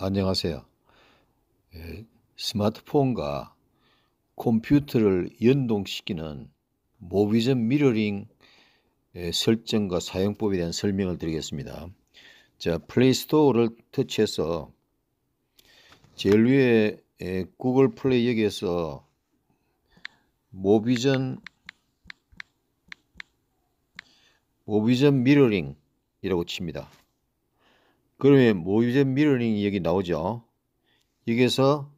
안녕하세요. 예, 스마트폰과 컴퓨터를 연동시키는 모비전 미러링 예, 설정과 사용법에 대한 설명을 드리겠습니다. 자, 플레이스토어를 터치해서 제일 위에 예, 구글 플레이 여기에서 모비전 모비전 미러링이라고 칩니다. 그러면 모의젠 미러링 이 여기 나오죠. 여기에서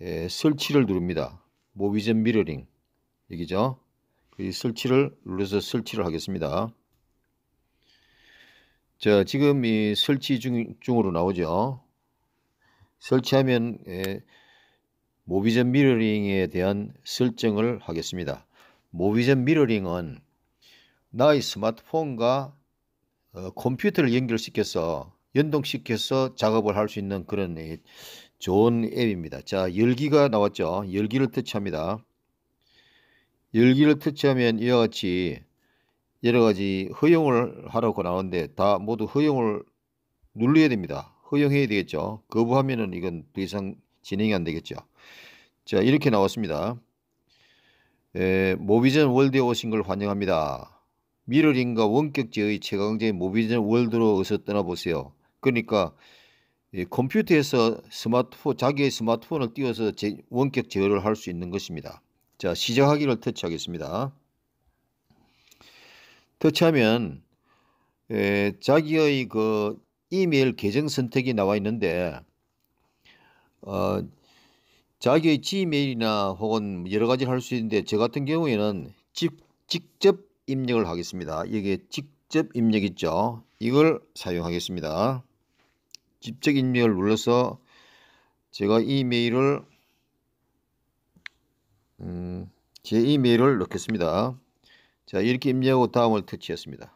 예, 설치를 누릅니다. 모의젠 미러링 여기죠. 이 설치를 눌러서 설치를 하겠습니다. 자, 지금 이 설치 중, 중으로 나오죠. 설치하면 예, 모비전 뭐 미러링에 대한 설정을 하겠습니다. 모비전 뭐 미러링은 나의 스마트폰과 어, 컴퓨터를 연결시켜서 연동시켜서 작업을 할 수 있는 그런 좋은 앱입니다. 자, 열기가 나왔죠. 열기를 터치합니다. 열기를 터치하면 이와 같이 여러 가지 허용을 하라고 나오는데 다 모두 허용을 눌러야 됩니다. 허용해야 되겠죠. 거부하면은 이건 더 이상 진행이 안 되겠죠. 자, 이렇게 나왔습니다. 에, 모비전 월드에 오신 걸 환영합니다. 미러링과 원격제의 최강제인 모비전 월드로 어서 떠나보세요. 그러니까 컴퓨터에서 스마트폰 자기의 스마트폰을 띄워서 원격 제어를 할 수 있는 것입니다. 자 시작하기를 터치하겠습니다. 터치하면 에, 자기의 그 이메일 계정 선택이 나와 있는데 어, 자기의 지메일이나 혹은 여러 가지할 수 있는데 저 같은 경우에는 직, 직접 입력을 하겠습니다. 여기에 직접 입력 있죠. 이걸 사용하겠습니다. 집적 인맥을 눌러서 제가 이메일을 음, 제 이메일을 넣겠습니다. 자 이렇게 입력하고 다음을 터치했습니다.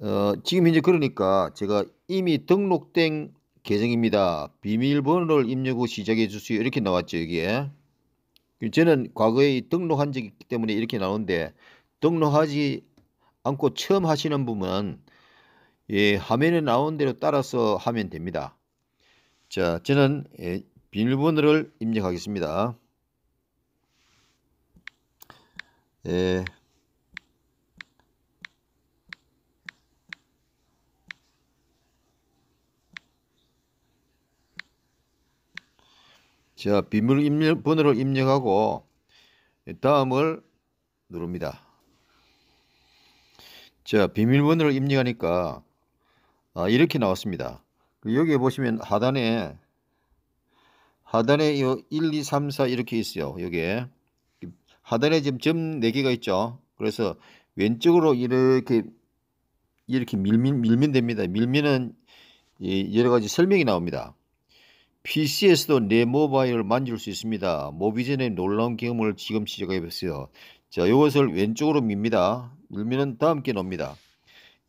어, 지금 현재 그러니까 제가 이미 등록된 계정입니다. 비밀번호를 입력 후 시작해 주세요. 이렇게 나왔죠 여기에. 저는 과거에 등록한 적이 있기 때문에 이렇게 나오는데 등록하지 않고 처음 하시는 분은 예, 화면에 나온 대로 따라서 하면 됩니다. 자, 저는 예, 비밀번호를 입력하겠습니다. 예. 자, 비밀번호를 입력하고 다음을 누릅니다. 자, 비밀번호를 입력하니까 아, 이렇게 나왔습니다. 그 여기에 보시면 하단에 하단에 1, 2, 3, 4 이렇게 있어요. 여기에 하단에 지금 점 4개가 있죠. 그래서 왼쪽으로 이렇게 이렇게 밀면, 밀면 됩니다. 밀면은 여러가지 설명이 나옵니다. PC에서도 내 모바일을 만질 수 있습니다. 모비전의 놀라운 경험을 지금 시작해봤어요. 자, 이것을 왼쪽으로 밉니다. 밀면은 다음 게놉니다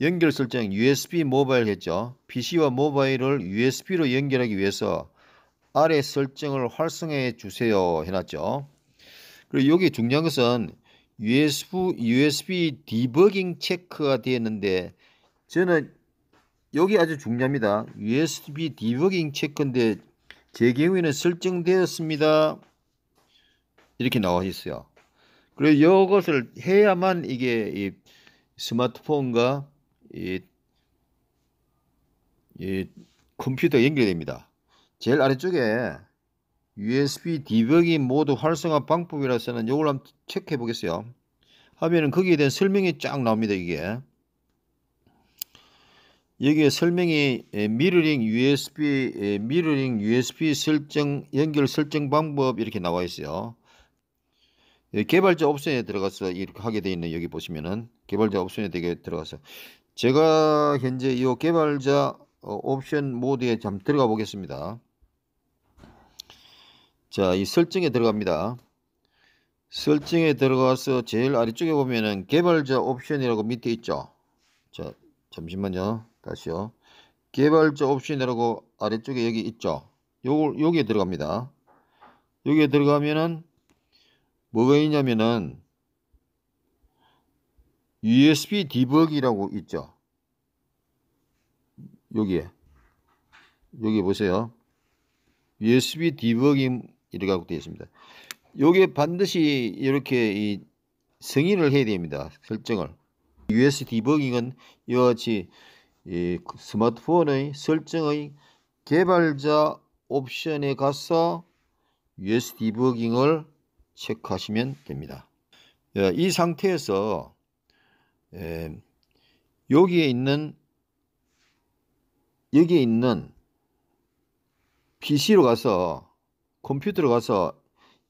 연결 설정 USB 모바일 했죠. PC와 모바일을 USB로 연결하기 위해서 아래 설정을 활성화해 주세요 해놨죠. 그리고 여기 중요한 것은 USB, USB 디버깅 체크가 되었는데 저는 여기 아주 중요합니다. USB 디버깅 체크인데 제 경우에는 설정되었습니다. 이렇게 나와 있어요. 그리고 이것을 해야만 이게 스마트폰과 이, 이 컴퓨터 연결됩니다. 제일 아래쪽에 USB 디버깅 모드 활성화 방법이라서는 이걸 한번 체크해 보겠어요. 하면은 거기에 대한 설명이 쫙 나옵니다. 이게 여기에 설명이 미러링 USB 미러링 USB 설정 연결 설정 방법 이렇게 나와 있어요. 개발자 옵션에 들어가서 이렇게 하게 되어 있는 여기 보시면은 개발자 옵션에 되게 들어가서 제가 현재 이 개발자 어, 옵션 모드에 잠 들어가 보겠습니다. 자, 이 설정에 들어갑니다. 설정에 들어가서 제일 아래쪽에 보면은 개발자 옵션이라고 밑에 있죠. 자, 잠시만요. 다시요. 개발자 옵션이라고 아래쪽에 여기 있죠. 요걸 여기에 들어갑니다. 여기에 들어가면은 뭐가 있냐면은 USB 디버기라고 있죠. 여기에 여기 보세요. USB 디버깅 이라고 되어 있습니다. 요게 반드시 이렇게 이 승인을 해야 됩니다. 설정을. USB 디버깅은 이와 같이 이 스마트폰의 설정의 개발자 옵션에 가서 USB 디버깅을 체크하시면 됩니다. 예, 이 상태에서 에, 예, 여기에 있는 여기에 있는 PC로 가서 컴퓨터로 가서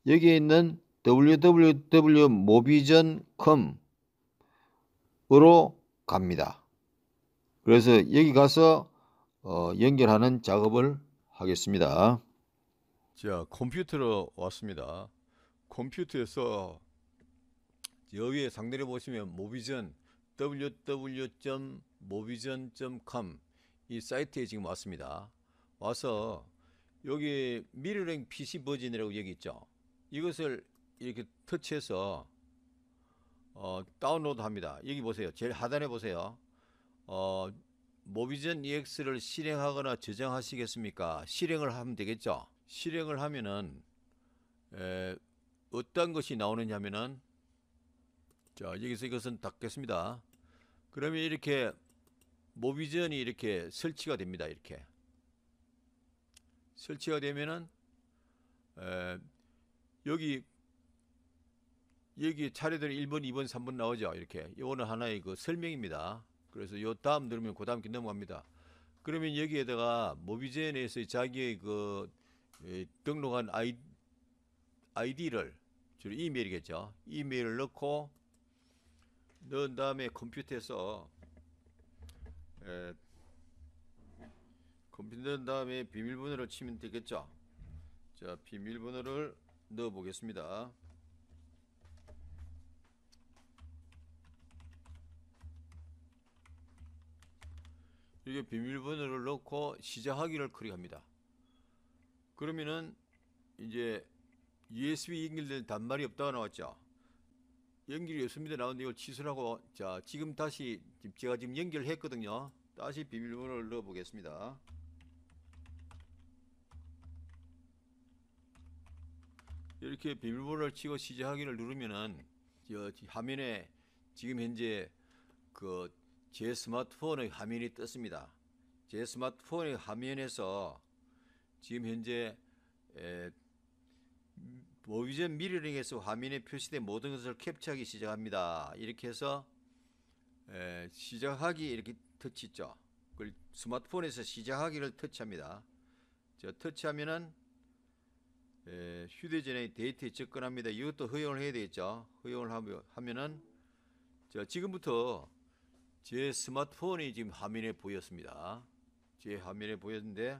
여기에 있는 w w w m o b i s i o n c o m 으로 갑니다. 그래서 여기 가서 어, 연결하는 작업을 하겠습니다. 자, 컴퓨터로 왔습니다. 컴퓨터에서 여기에 상단에 보시면 모비전 www.movision.com 이 사이트에 지금 왔습니다. 와서 여기 미러링 PC 버전이라고 여기 있죠. 이것을 이렇게 터치해서 어, 다운로드 합니다. 여기 보세요. 제일 하단에 보세요. 어, 모비전 EX를 실행하거나 저장하시겠습니까? 실행을 하면 되겠죠. 실행을 하면은 에, 어떤 것이 나오느냐면은 자 여기서 이것은 닫겠습니다. 그러면 이렇게 모비전이 이렇게 설치가 됩니다. 이렇게 설치가 되면은 에, 여기 여기 차례대로 1번, 2번, 3번 나오죠. 이렇게 이거는 하나의 그 설명입니다. 그래서 요 다음 누르면 그 다음 게 넘어갑니다. 그러면 여기에다가 모비젠에서 자기의 그 등록한 아이, 아이디를 주로 이메일이겠죠. 이메일을 넣고 넣은 다음에 컴퓨터에서 에, 컴퓨터 넣은 다음에 비밀번호를 치면 되겠죠 자 비밀번호를 넣어 보겠습니다 이게 비밀번호를 넣고 시작하기를 클릭합니다 그러면은 이제 USB 연결된 단말이 없다고 나왔죠 연결이 없습니다. 나오는데 이걸 취소하고 자 지금 다시 제가 지금 연결했거든요. 다시 비밀번호를 넣어 보겠습니다. 이렇게 비밀번호를 치고 시작하기를 누르면은 저 화면에 지금 현재 그 제 스마트폰의 화면이 떴습니다. 제 스마트폰의 화면에서 지금 현재 모비전 뭐 미러링에서 화면에 표시된 모든 것을 캡처하기 시작합니다. 이렇게 해서 에, 시작하기 이렇게 터치죠. 그걸 스마트폰에서 시작하기를 터치합니다. 저 터치하면은 에, 휴대전의 데이터에 접근합니다. 이것도 허용을 해야 되겠죠. 허용을 하면, 하면은 저 지금부터 제 스마트폰이 지금 화면에 보였습니다. 제 화면에 보였는데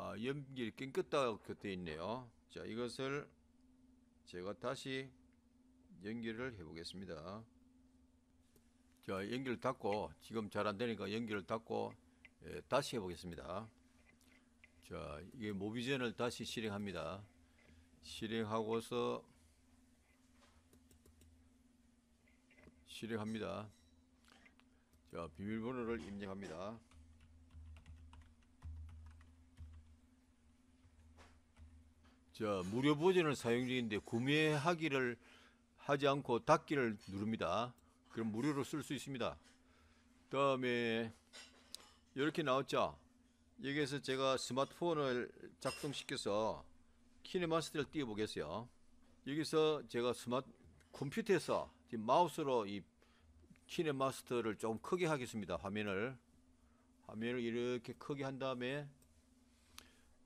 아, 연결이 깨끗하게 곁에 있네요. 자, 이것을 제가 다시 연결을 해 보겠습니다. 자, 연결 닫고 지금 잘 안 되니까 연결을 닫고 예, 다시 해 보겠습니다. 자, 이게 모비전을 다시 실행합니다. 실행하고서 실행합니다. 자, 비밀번호를 입력합니다. 저 무료 버전을 사용 중인데 구매하기를 하지 않고 닫기를 누릅니다. 그럼 무료로 쓸 수 있습니다. 다음에 이렇게 나왔죠. 여기에서 제가 스마트폰을 작동시켜서 키네마스터를 띄워 보겠어요. 여기서 제가 스마트 컴퓨터에서 지금 마우스로 이 키네마스터를 좀 크게 하겠습니다. 화면을 화면을 이렇게 크게 한 다음에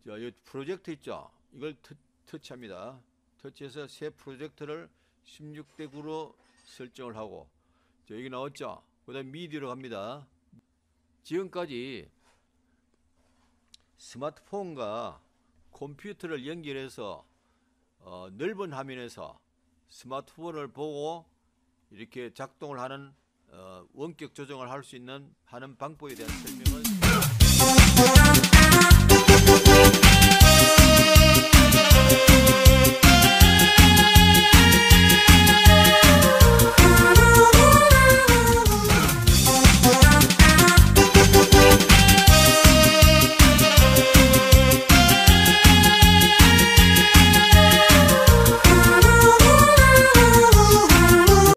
자, 이 프로젝트 있죠. 이걸 터, 터치합니다. 터치해서 새 프로젝트를 16대 9로 설정을 하고 자, 여기 나왔죠. 그다음 미디로 갑니다. 지금까지 스마트폰과 컴퓨터를 연결해서 어, 넓은 화면에서 스마트폰을 보고 이렇게 작동을 하는 어, 원격 조정을 할 수 있는 하는 방법에 대한 설명을